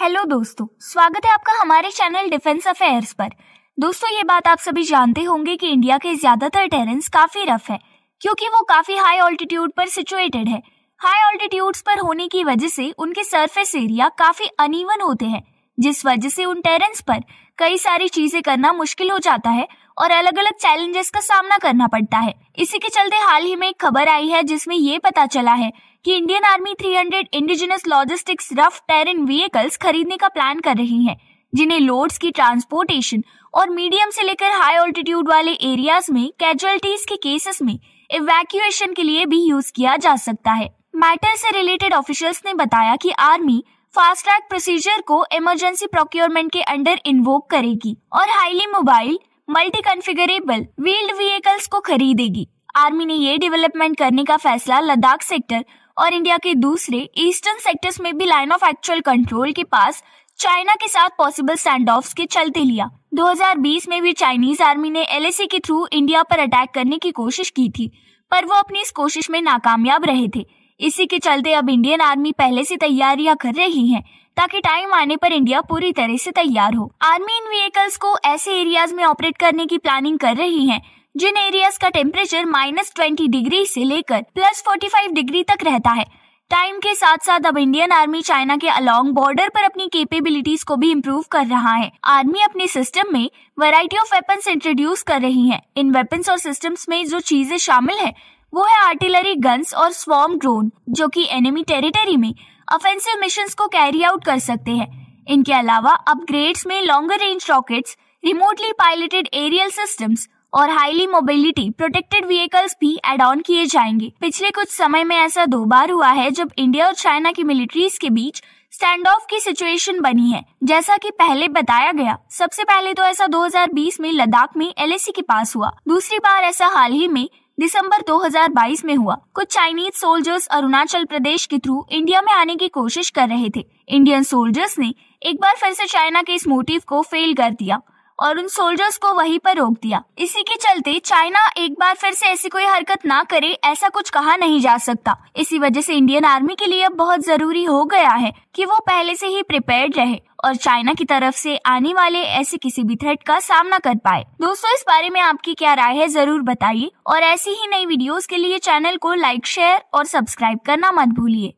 hello दोस्तों स्वागत है आपका हमारे चैनल डिफेंस अफेयर्स पर दोस्तों ये बात आप सभी जानते होंगे कि इंडिया के ज्यादातर टेरेंस काफी रफ है क्योंकि वो काफी हाई ऑल्टीट्यूड पर सिचुएटेड है हाई ऑल्टीट्यूड्स पर होने की वजह से उनके सरफेस एरिया काफी अनइवन होते हैं जिस वजह से उन टेरेंस पर कई सारी चीजें करना मुश्किल हो जाता है और अलग अलग चैलेंजेस का सामना करना पड़ता है इसी के चलते हाल ही में एक खबर आई है जिसमें ये पता चला है कि Indian army 300 indigenous logistics rough इन व्हीकल्स खरीदने का प्लान कर रही है जिन्हें लोड्स की ट्रांसपोर्टेशन और मीडियम से लेकर हाई ऑल्टीट्यूड वाले एरियाज में कैजुअलिटीज के केसेस में इवैक्यूएशन के लिए भी यूज किया जा सकता है मैटर से रिलेटेड ऑफिशियल्स ने बताया कि आर्मी फास्ट ट्रैक प्रोसीजर को इमरजेंसी प्रोक्योरमेंट के अंडर इन्वोक करेगी और highly mobile multi configurable wheeled vehicles को खरीदेगी आर्मी ने ये डेवलपमेंट करने का फैसला लद्दाख सेक्टर और इंडिया के दूसरे ईस्टर्न सेक्टर्स में भी लाइन ऑफ एक्चुअल कंट्रोल के पास चाइना के साथ पॉसिबल स्टैंड ऑफ के चलते लिया 2020 में भी चाइनीज आर्मी ने एल के थ्रू इंडिया पर अटैक करने की कोशिश की थी पर वो अपनी इस कोशिश में नाकामयाब रहे थे इसी के चलते अब इंडियन आर्मी पहले से तैयारियां कर रही है ताकि टाइम आने पर इंडिया पूरी तरह से तैयार हो आर्मी इन व्हीकल्स को ऐसे एरियाज में ऑपरेट करने की प्लानिंग कर रही है जिन एरियाज का टेम्परेचर माइनस ट्वेंटी डिग्री से लेकर प्लस फोर्टी फाइव डिग्री तक रहता है टाइम के साथ साथ अब इंडियन आर्मी चाइना के अलोंग बॉर्डर पर अपनी कैपेबिलिटीज को भी इम्प्रूव कर रहा है आर्मी अपने सिस्टम में वैरायटी ऑफ वेपन्स इंट्रोड्यूस कर रही है इन वेपन्स और सिस्टम्स में जो चीजें शामिल है वो है आर्टिलरी गन्स और स्वॉम ड्रोन जो कि एनिमी टेरिटरी में ऑफेंसिव मिशन को कैरी आउट कर सकते हैं इनके अलावा अपग्रेड्स में longer range rockets remotely piloted aerial systems और हाईली मोबिलिटी प्रोटेक्टेड व्हीकल्स भी एड ऑन किए जाएंगे पिछले कुछ समय में ऐसा दो बार हुआ है जब इंडिया और चाइना की मिलिट्रीज के बीच स्टैंड ऑफ की सिचुएशन बनी है जैसा कि पहले बताया गया सबसे पहले तो ऐसा 2020 में लद्दाख में एलएसी के पास हुआ दूसरी बार ऐसा हाल ही में दिसंबर 2022 में हुआ कुछ चाइनीज सोल्जर्स अरुणाचल प्रदेश के थ्रू इंडिया में आने की कोशिश कर रहे थे इंडियन सोल्जर्स ने एक बार फिर से चाइना के इस मोटिव को फेल कर दिया और उन सोल्जर्स को वहीं पर रोक दिया इसी के चलते चाइना एक बार फिर से ऐसी कोई हरकत ना करे ऐसा कुछ कहा नहीं जा सकता इसी वजह से इंडियन आर्मी के लिए अब बहुत जरूरी हो गया है कि वो पहले से ही प्रिपेयर्ड रहे और चाइना की तरफ से आने वाले ऐसे किसी भी थ्रेट का सामना कर पाए दोस्तों इस बारे में आपकी क्या राय है जरूर बताइए और ऐसी ही नई वीडियोस के लिए चैनल को लाइक शेयर और सब्सक्राइब करना मत भूलिए